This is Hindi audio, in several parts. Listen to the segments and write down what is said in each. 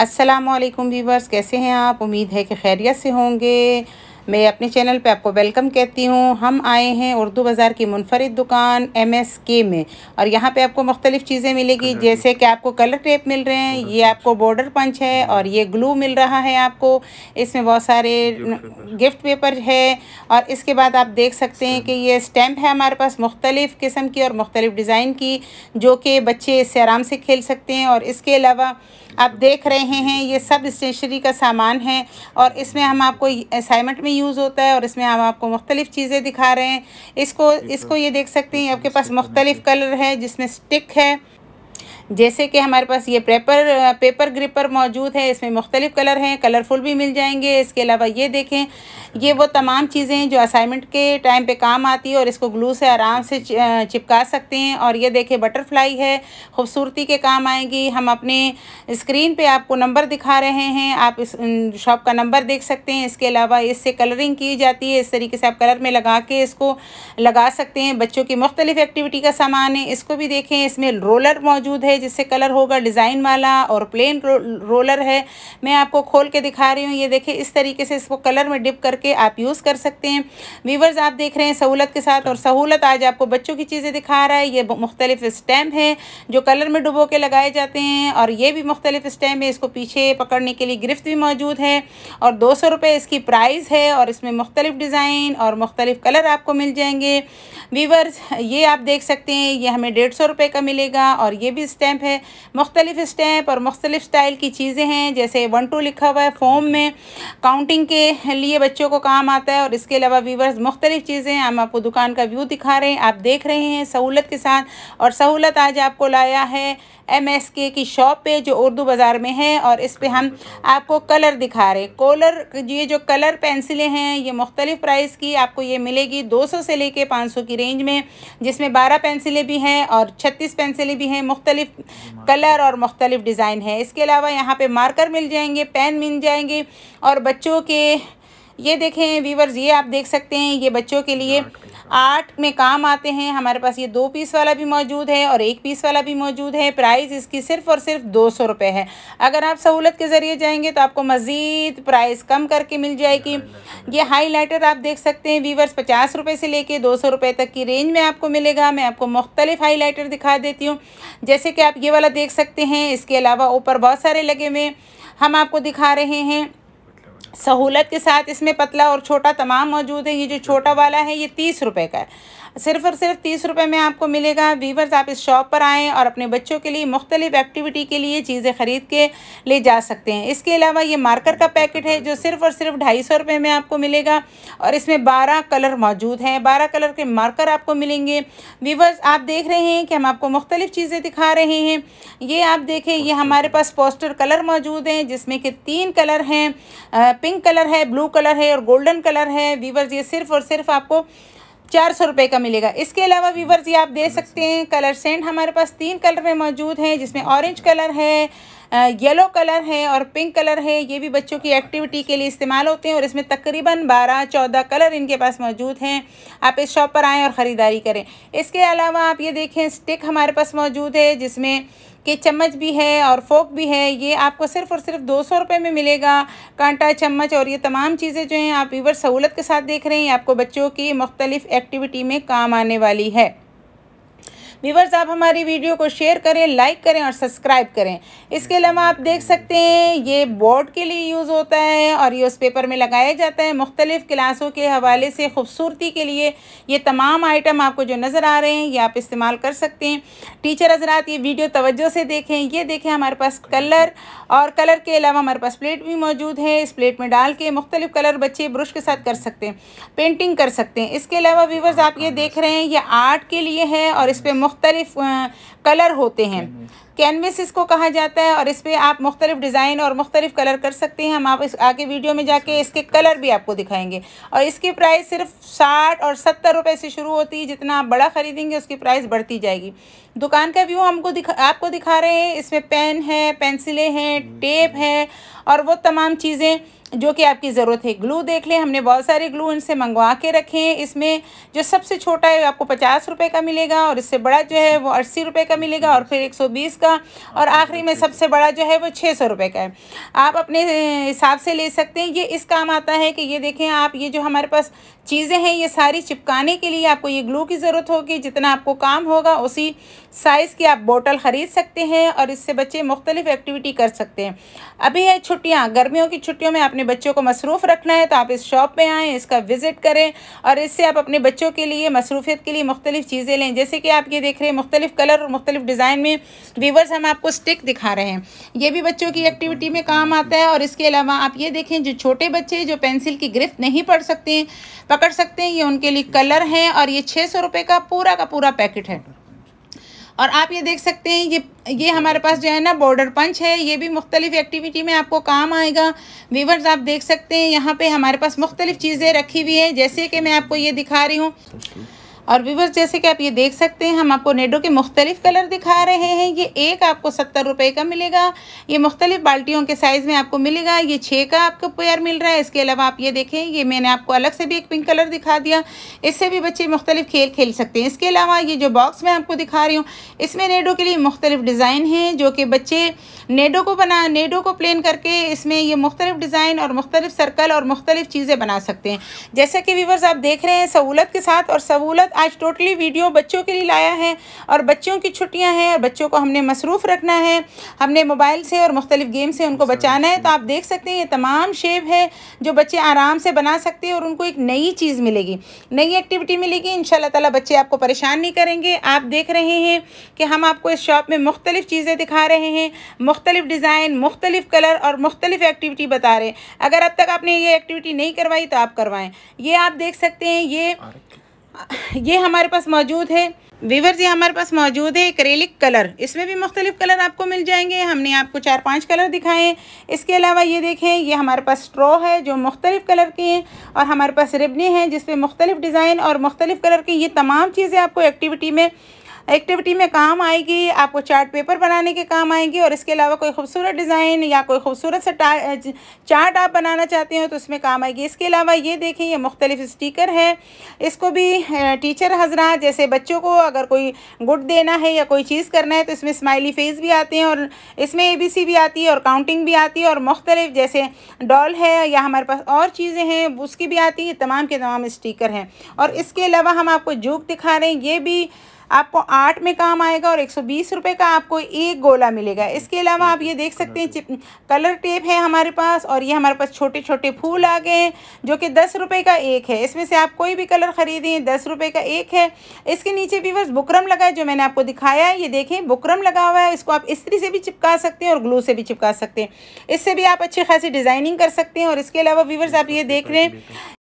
असलम वीवर्स कैसे हैं आप उम्मीद है कि खैरियत से होंगे मैं अपने चैनल पे आपको वेलकम कहती हूँ हम आए हैं उर्दू बाज़ार की मुनफरद दुकान एम एस के में और यहाँ पे आपको मुख्तलिफ़ चीज़ें मिलेगी जैसे कि आपको कलर टेप मिल रहे हैं ये आपको बॉर्डर पंच है और ये ग्लू मिल रहा है आपको इसमें बहुत सारे गिफ्ट पेपर है और इसके बाद आप देख सकते हैं कि ये स्टैम्प है हमारे पास मुख्तलिफ़ किस्म की और मुख्तलिफ़ डिज़ाइन की जो कि बच्चे इससे आराम से खेल सकते हैं और इसके अलावा आप देख रहे हैं ये सब स्टेशनरी का सामान है और इसमें हम आपको असाइनमेंट में यूज़ होता है और इसमें हम आपको मुख्तलिफ चीज़ें दिखा रहे हैं इसको इसको ये देख सकते हैं आपके पास मुख्तलिफ कलर है जिसमें स्टिक है जैसे कि हमारे पास ये पेपर पेपर ग्रिपर मौजूद है इसमें मुख्तलिफ़ कलर हैं कलरफुल भी मिल जाएंगे इसके अलावा ये देखें ये वो तमाम चीज़ें हैं जो असाइनमेंट के टाइम पे काम आती है और इसको ग्लू से आराम से चिपका सकते हैं और ये देखें बटरफ्लाई है खूबसूरती के काम आएंगी हम अपने स्क्रीन पे आपको नंबर दिखा रहे हैं आप इस शॉप का नंबर देख सकते हैं इसके अलावा इससे कलरिंग की जाती है इस तरीके से आप कलर में लगा के इसको लगा सकते हैं बच्चों की मुख्तलिफ़ एक्टिविटी का सामान है इसको भी देखें इसमें रोलर मौजूद है है जिससे कलर होगा डिज़ाइन वाला और प्लेन रो, रोलर है मैं आपको खोल के दिखा रही हूँ ये देखिए इस तरीके से इसको कलर में डिप करके आप यूज़ कर सकते हैं वीवर्स आप देख रहे हैं सहूलत के साथ और सहूलत आज आपको बच्चों की चीज़ें दिखा रहा है ये मुख्तलिफ स्टैम्प है जो कलर में डुबो के लगाए जाते हैं और ये भी मुख्तलिफ स्टैम्प है इसको पीछे पकड़ने के लिए गिरफ्त भी मौजूद है और दो सौ रुपये इसकी प्राइस है और इसमें मुख्तलिफ डिज़ाइन और मुख्तलिफ कलर आपको मिल जाएंगे वीवर्स ये आप देख सकते हैं ये हमें डेढ़ सौ रुपये का मिलेगा और ये भी स्टैम्प स्टैम्प है मुख्तलिफ स्टैम्प और मुख्तलिफ स्टाइल की चीज़ें हैं जैसे वन टू लिखा हुआ है फॉर्म में काउंटिंग के लिए बच्चों को काम आता है और इसके अलावा व्यूवर्स मुख्तलिफ चीज़ें हम आपको दुकान का व्यू दिखा रहे हैं आप देख रहे हैं सहूलत के साथ और सहूलत आज आपको लाया है एम एस के की शॉप पे जो उर्दू बाज़ार में है और इस पे हम आपको कलर दिखा रहे हैं कोलर ये जो कलर पेंसिलें हैं ये मुख्तलिफ प्राइस की आपको ये मिलेगी 200 से लेके 500 की रेंज में जिसमें 12 पेंसिलें भी हैं और 36 पेंसिलें भी हैं मुख्तलिफ कलर और मुख्तलिफ़ डिज़ाइन है इसके अलावा यहाँ पर मार्कर मिल जाएंगे पेन मिल जाएंगे और बच्चों के ये देखें वीवर्स ये आप देख सकते हैं ये बच्चों के लिए आठ में काम आते हैं हमारे पास ये दो पीस वाला भी मौजूद है और एक पीस वाला भी मौजूद है प्राइस इसकी सिर्फ और सिर्फ दो सौ रुपये है अगर आप सहूलत के ज़रिए जाएंगे तो आपको मज़ीद प्राइस कम करके मिल जाएगी ये हाईलाइटर आप देख सकते हैं वीवर्स पचास रुपये से लेके दो सौ रुपये तक की रेंज में आपको मिलेगा मैं आपको मुख्तलिफ लाइटर दिखा देती हूँ जैसे कि आप ये वाला देख सकते हैं इसके अलावा ऊपर बहुत सारे लगे हुए हम आपको दिखा रहे हैं सहूलत के साथ इसमें पतला और छोटा तमाम मौजूद है ये जो छोटा वाला है ये तीस रुपये का है सिर्फ और सिर्फ तीस रुपये में आपको मिलेगा वीवर्स आप इस शॉप पर आएँ और अपने बच्चों के लिए मुख्तलिफ़ एक्टिविटी के लिए चीज़ें ख़रीद के ले जा सकते हैं इसके अलावा ये मार्कर का पैकेट है जो सिर्फ और सिर्फ ढाई सौ रुपये में आपको मिलेगा और इसमें बारह कलर मौजूद हैं बारह कलर के मार्कर आपको मिलेंगे वीवर्स आप देख रहे हैं कि हम आपको मुख्तलिफ़ चीज़ें दिखा रहे हैं ये आप देखें ये हमारे पास पोस्टर कलर मौजूद हैं जिसमें कि तीन कलर हैं पिंक कलर है ब्लू कलर है और गोल्डन कलर है वीवर्स ये सिर्फ़ और सिर्फ आपको चार सौ रुपये का मिलेगा इसके अलावा व्यूवर्स ये आप दे सकते हैं कलर सेंट हमारे पास तीन कलर में मौजूद हैं जिसमें ऑरेंज कलर है येलो कलर है और पिंक कलर है ये भी बच्चों की एक्टिविटी के लिए इस्तेमाल होते हैं और इसमें तकरीबन बारह चौदह कलर इनके पास मौजूद हैं आप इस शॉप पर आएँ और ख़रीदारी करें इसके अलावा आप ये देखें स्टिक हमारे पास मौजूद है जिसमें के चम्मच भी है और फोक भी है ये आपको सिर्फ और सिर्फ दो सौ रुपये में मिलेगा कांटा चम्मच और ये तमाम चीज़ें जो हैं आप वीवर सहूलत के साथ देख रहे हैं आपको बच्चों की मुख्तलिफ़ एक्टिविटी में काम आने वाली है व्यूवर्स आप हमारी वीडियो को शेयर करें लाइक करें और सब्सक्राइब करें इसके अलावा आप देख सकते हैं ये बोर्ड के लिए यूज़ होता है और ये उस पेपर में लगाया जाता है मुख्तलिफ़ क्लासों के हवाले से खूबसूरती के लिए ये तमाम आइटम आपको जो नज़र आ रहे हैं ये आप इस्तेमाल कर सकते हैं टीचर हजरात ये वीडियो तवज्जो से देखें ये देखें हमारे पास कलर और कलर के अलावा हमारे पास प्लेट भी मौजूद है इस प्लेट में डाल के मुख्तलिफ कलर बच्चे ब्रश के साथ कर सकते हैं पेंटिंग कर सकते हैं इसके अलावा व्यूवर्स आप ये देख रहे हैं ये आर्ट के लिए है और इस पर मुख्तलिफ कलर होते हैं हम्म, हम्म। कैनवस इसको कहा जाता है और इस पर आप मुख्तलिफ डिज़ाइन और मुख्तलिफ कलर कर सकते हैं हम आप इस आगे वीडियो में जाके इसके कलर भी आपको दिखाएंगे और इसकी प्राइस सिर्फ साठ और सत्तर रुपये से शुरू होती है जितना आप बड़ा ख़रीदेंगे उसकी प्राइस बढ़ती जाएगी दुकान का व्यू हमको दिखा आपको दिखा रहे हैं इसमें पेन है पेंसिलें हैं टेप है और वो तमाम चीज़ें जो कि आपकी ज़रूरत है ग्लू देख लें हमने बहुत सारे ग्लू इनसे मंगवा के रखे हैं इसमें जो सबसे छोटा है आपको पचास रुपये का मिलेगा और इससे बड़ा जो है वो अस्सी रुपये का मिलेगा और फिर एक सौ बीस का और हाँ, आखिरी में सबसे बड़ा जो है वो छः सौ रुपये का है आप अपने हिसाब से ले सकते हैं ये इस काम आता है कि ये देखें आप ये जो हमारे पास चीज़ें हैं ये सारी चिपकाने के लिए आपको ये ग्लू की ज़रूरत होगी जितना आपको काम होगा उसी साइज़ की आप बोतल ख़रीद सकते हैं और इससे बच्चे मुख्तलिफ़ एक्टिविटी कर सकते हैं अभी है छुट्टियाँ गर्मियों की छुट्टियों में अपने बच्चों को मसरूफ़ रखना है तो आप इस शॉप पर आएँ इसका विज़िट करें और इससे आप अपने बच्चों के लिए मसरूफियत के लिए मुख्तलिफ़ चीज़ें लें जैसे कि आप ये देख रहे हैं मुख्तलिफ़ कलर और मुख्तलिफ़ डिज़ाइन में वीवर्स हम आपको स्टिक दिखा रहे हैं ये भी बच्चों की एक्टिविटी में काम आता है और इसके अलावा आप ये देखें जो छोटे बच्चे जो पेंसिल की गिरफ्त नहीं पढ़ सकते पकड़ सकते हैं ये उनके लिए कलर हैं और ये छः सौ रुपये का पूरा का पूरा पैकेट है और आप ये देख सकते हैं ये ये हमारे पास जो है ना बॉर्डर पंच है ये भी मुख्तलिफ़ एक्टिविटी में आपको काम आएगा वीवर्स आप देख सकते हैं यहाँ पे हमारे पास मुख्तलिफ़ चीज़ें रखी हुई है जैसे कि मैं आपको ये दिखा रही हूँ और व्यूवर्स जैसे कि आप ये देख सकते हैं हम आपको नेडो के मुख्तलिफ कलर दिखा रहे हैं ये एक आपको सत्तर रुपये का मिलेगा ये मुख्तलिफ बाल्टियों के साइज़ में आपको मिलेगा ये छः का आपको पेयर मिल रहा है इसके अलावा आप ये देखें ये मैंने आपको अलग से भी एक पिंक कलर दिखा दिया इससे भी बच्चे मुख्तलिफ खेल खेल सकते हैं इसके अलावा ये जो बॉक्स मैं आपको दिखा रही हूँ इसमें नेडो के लिए मुख्तलिफ डिज़ाइन हैं जो कि बच्चे नेडो को बना नेडो को प्लेन करके इसमें ये मुख्तलिफ डिज़ाइन और मुख्तलिफ सर्कल और मुख्तलिफ चीज़ें बना सकते हैं जैसे कि व्यूवर्स आप देख रहे हैं सहूलत के साथ और सहूलत आज टोटली वीडियो बच्चों के लिए लाया है और बच्चों की छुट्टियाँ हैं और बच्चों को हमने मसरूफ़ रखना है हमने मोबाइल से और मुख्तलिफ गेम से उनको बचाना है तो आप देख सकते हैं ये तमाम शेप है जो बच्चे आराम से बना सकते हैं और उनको एक नई चीज़ मिलेगी नई एक्टिविटी मिलेगी इन ताला बच्चे आपको परेशान नहीं करेंगे आप देख रहे हैं कि हम आपको इस शॉप में मुख्तलिफ़ चीज़ें दिखा रहे हैं मुख्तलिफ़ डिज़ाइन मुख्तलिफ़ कलर और मुख्तलिफ़ एक्टिविटी बता रहे हैं अगर अब तक आपने ये एक्टिविटी नहीं करवाई तो आप करवाएं ये आप देख सकते हैं ये ये हमारे पास मौजूद है वीवर ये हमारे पास मौजूद है करेलिक कलर इसमें भी मुख्तलिफ कलर आपको मिल जाएंगे हमने आपको चार पांच कलर दिखाए हैं इसके अलावा ये देखें ये हमारे पास स्ट्रॉ है जो मुख्तलिफ कलर के हैं और हमारे पास रिबने हैं जिसपे मुख्तलिफ डिज़ाइन और मुख्तलिफ कलर के ये तमाम चीज़ें आपको एक्टिविटी में एक्टिविटी में काम आएगी आपको चार्ट पेपर बनाने के काम आएगी और इसके अलावा कोई खूबसूरत डिज़ाइन या कोई खूबसूरत सा चार्ट आप बनाना चाहते हो तो उसमें काम आएगी इसके अलावा ये देखें ये मुख्तलिफ स्टीकर है इसको भी टीचर हजरा जैसे बच्चों को अगर कोई गुड देना है या कोई चीज़ करना है तो इसमें स्माइली फेस भी आते हैं और इसमें ए बी सी भी आती है और काउंटिंग भी आती है और मुख्तलिफ जैसे डॉल है या हमारे पास और चीज़ें हैं उसकी भी आती है तमाम के तमाम स्टीकर हैं और इसके अलावा हम आपको जूक दिखा रहे हैं ये भी आपको आठ में काम आएगा और एक सौ का आपको एक गोला मिलेगा इसके अलावा आप ये देख सकते हैं कलर टेप है हमारे पास और ये हमारे पास छोटे छोटे फूल आ गए हैं जो कि दस रुपये का एक है इसमें से आप कोई भी कलर ख़रीदें दस रुपये का एक है इसके नीचे वीवर्स बुकरम लगा है जो मैंने आपको दिखाया है ये देखें बुकरम लगा हुआ है इसको आप इसी से भी चिपका सकते हैं और ग्लू से भी चिपका सकते हैं इससे भी आप अच्छी खासी डिज़ाइनिंग कर सकते हैं और इसके अलावा व्यूवर्स आप ये देख रहे हैं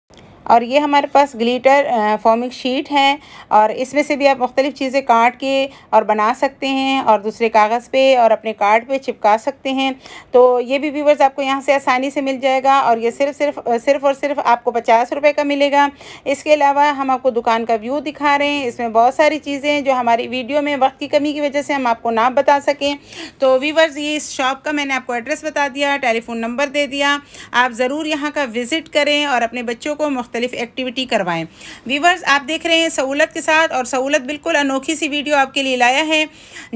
और ये हमारे पास ग्लीटर फॉर्मिंग शीट है और इसमें से भी आप मुख्तलिफ़ चीज़ें काट के और बना सकते हैं और दूसरे कागज़ पे और अपने कार्ड पे चिपका सकते हैं तो ये भी व्यूवर्स आपको यहाँ से आसानी से मिल जाएगा और ये सिर्फ सिर्फ सिर्फ और सिर्फ आपको पचास रुपये का मिलेगा इसके अलावा हम आपको दुकान का व्यू दिखा रहे हैं इसमें बहुत सारी चीज़ें जो हमारी वीडियो में वक्त की कमी की वजह से हम आपको ना बता सकें तो वीवर्स ये इस शॉप का मैंने आपको एड्रेस बता दिया टेलीफ़ोन नंबर दे दिया आप ज़रूर यहाँ का विज़िट करें और अपने बच्चों को मुख्तलिफ एक्टिविटी करवाएं वीवर्स आप देख रहे हैं सहूलत के साथ और सहूलत बिल्कुल अनोखी सी वीडियो आपके लिए लाया है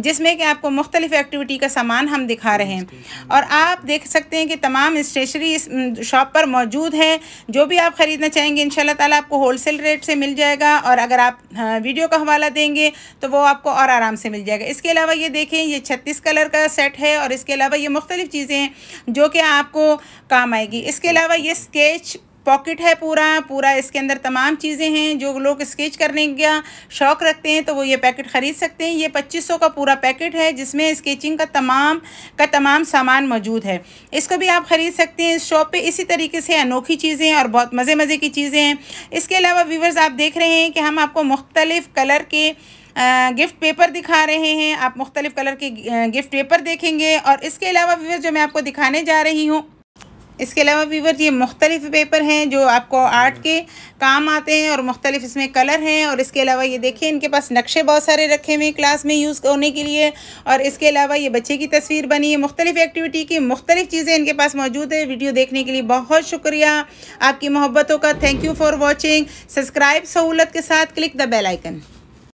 जिसमें कि आपको मुख्तलिफ एक्टिविटी का सामान हम दिखा रहे हैं और आप देख सकते हैं कि तमाम स्टेशनरी इस शॉप पर मौजूद है जो भी आप ख़रीदना चाहेंगे इन ताला आपको सेल रेट से मिल जाएगा और अगर आप वीडियो हाँ, का हवाला देंगे तो वो आपको और आराम से मिल जाएगा इसके अलावा ये देखें ये छत्तीस कलर का सेट है और इसके अलावा ये मुख्तलिफ़ चीज़ें हैं जो कि आपको काम आएगी इसके अलावा ये स्केच पॉकेट है पूरा पूरा इसके अंदर तमाम चीज़ें हैं जो लोग स्केच करने का शौक़ रखते हैं तो वो ये पैकेट ख़रीद सकते हैं ये पच्चीस का पूरा पैकेट है जिसमें स्केचिंग का तमाम का तमाम सामान मौजूद है इसको भी आप ख़रीद सकते हैं इस शॉप पे इसी तरीके से अनोखी चीज़ें और बहुत मज़े मज़े की चीज़ें हैं इसके अलावा व्यूवर्स आप देख रहे हैं कि हम आपको मुख्तलिफ़ कलर के गिफ्ट पेपर दिखा रहे हैं आप मुख्तलिफ़ कलर के गिफ्ट पेपर देखेंगे और इसके अलावा व्यूवर्स जो मैं आपको दिखाने जा रही हूँ इसके अलावा वीवर ये मुख्तलिफ पेपर हैं जो आपको आर्ट के काम आते हैं और मुख्तलिफ इसमें कलर हैं और इसके अलावा ये देखिए इनके पास नक्शे बहुत सारे रखे हुए हैं क्लास में यूज़ करने के लिए और इसके अलावा ये बच्चे की तस्वीर बनी है मुख्तलिफ एक्टिविटी की मुख्तलिफ चीज़ें इनके पास मौजूद है वीडियो देखने के लिए बहुत शुक्रिया आपकी मोहब्बतों का thank you for watching subscribe सहूलत के साथ क्लिक द बेलाइकन